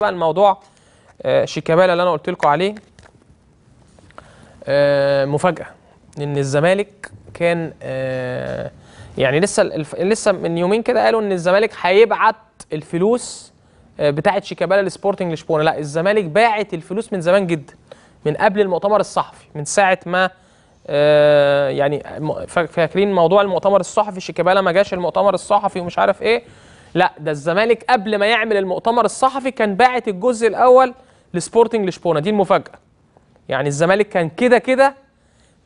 بقى الموضوع آه، شيكابالا اللي انا قلت لكم عليه آه، مفاجاه ان الزمالك كان آه، يعني لسه لسه من يومين كده قالوا ان الزمالك هيبعت الفلوس بتاعت شيكابالا لسبورتنج لشبونه لا الزمالك باعت الفلوس من زمان جدا من قبل المؤتمر الصحفي من ساعه ما يعني فاكرين موضوع المؤتمر الصحفي شيكابالا ما جاش المؤتمر الصحفي ومش عارف ايه لا ده الزمالك قبل ما يعمل المؤتمر الصحفي كان باعت الجزء الاول لسبورتنج لشبونه دي المفاجاه يعني الزمالك كان كده كده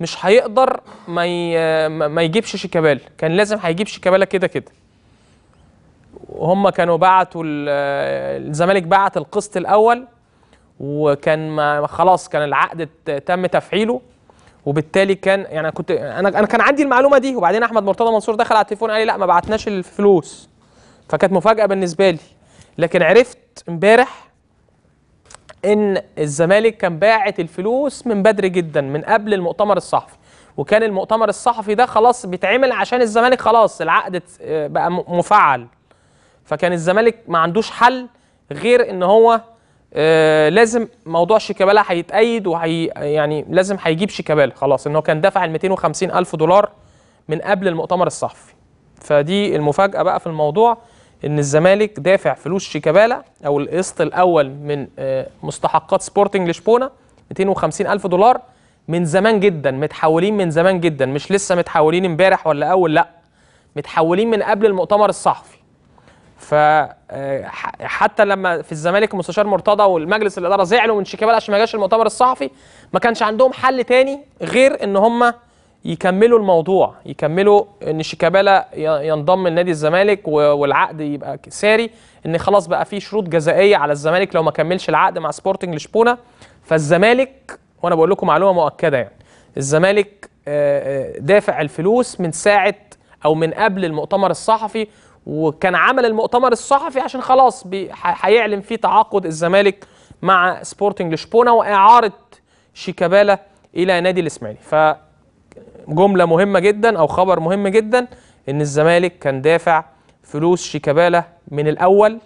مش هيقدر ما ي... ما يجيبش شيكابالا كان لازم هيجيب شيكابالا كده كده وهم كانوا بعتوا الزمالك بعت القسط الاول وكان ما خلاص كان العقد تم تفعيله وبالتالي كان يعني كنت انا انا كان عندي المعلومه دي وبعدين احمد مرتضى منصور دخل على التليفون قال لي لا ما بعتناش الفلوس فكانت مفاجأة بالنسبة لي لكن عرفت امبارح ان الزمالك كان باعت الفلوس من بدري جدا من قبل المؤتمر الصحفي وكان المؤتمر الصحفي ده خلاص بيتعمل عشان الزمالك خلاص العقد بقى مفعل فكان الزمالك ما عندوش حل غير ان هو آه، لازم موضوع شيكابالا هيتأيد وهي يعني لازم هيجيب شيكابالا خلاص ان هو كان دفع ال 250 الف دولار من قبل المؤتمر الصحفي فدي المفاجأة بقى في الموضوع ان الزمالك دافع فلوس شيكابالا او القسط الاول من آه، مستحقات سبورتنج لشبونه 250 الف دولار من زمان جدا متحولين من زمان جدا مش لسه متحولين امبارح ولا اول لا متحولين من قبل المؤتمر الصحفي فحتى آه، لما في الزمالك المستشار مرتضى والمجلس الاداره زعلوا من شيكابالا عشان ما جاش المؤتمر الصحفي ما كانش عندهم حل تاني غير ان هم يكملوا الموضوع يكملوا ان شيكابالا ينضم لنادي الزمالك والعقد يبقى ساري ان خلاص بقى في شروط جزائيه على الزمالك لو ما كملش العقد مع سبورتنج لشبونه فالزمالك وانا بقول لكم معلومه مؤكده يعني الزمالك دافع الفلوس من ساعه او من قبل المؤتمر الصحفي وكان عمل المؤتمر الصحفي عشان خلاص هيعلن فيه تعاقد الزمالك مع سبورتنج لشبونه واعاره شيكابالا الى نادي الاسماعيلي جمله مهمه جدا او خبر مهم جدا ان الزمالك كان دافع فلوس شيكابالا من الاول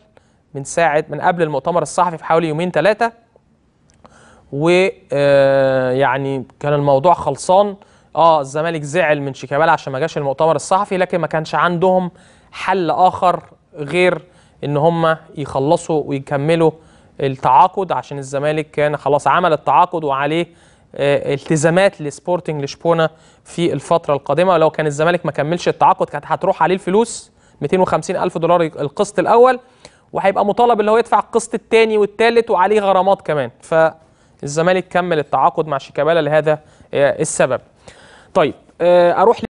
من ساعه من قبل المؤتمر الصحفي بحوالي يومين ثلاثه آه، يعني كان الموضوع خلصان اه الزمالك زعل من شيكابالا عشان ما جاش المؤتمر الصحفي لكن ما كانش عندهم حل اخر غير ان هم يخلصوا ويكملوا التعاقد عشان الزمالك كان خلاص عمل التعاقد وعليه آه، التزامات لسبورتنج لشبونه في الفتره القادمه لو كان الزمالك ما كملش التعاقد كانت هتروح عليه الفلوس 250 الف دولار القسط الاول وهيبقى مطالب اللي هو يدفع القسط الثاني والثالث وعليه غرامات كمان فالزمالك كمل التعاقد مع شيكابالا لهذا آه، السبب طيب آه، اروح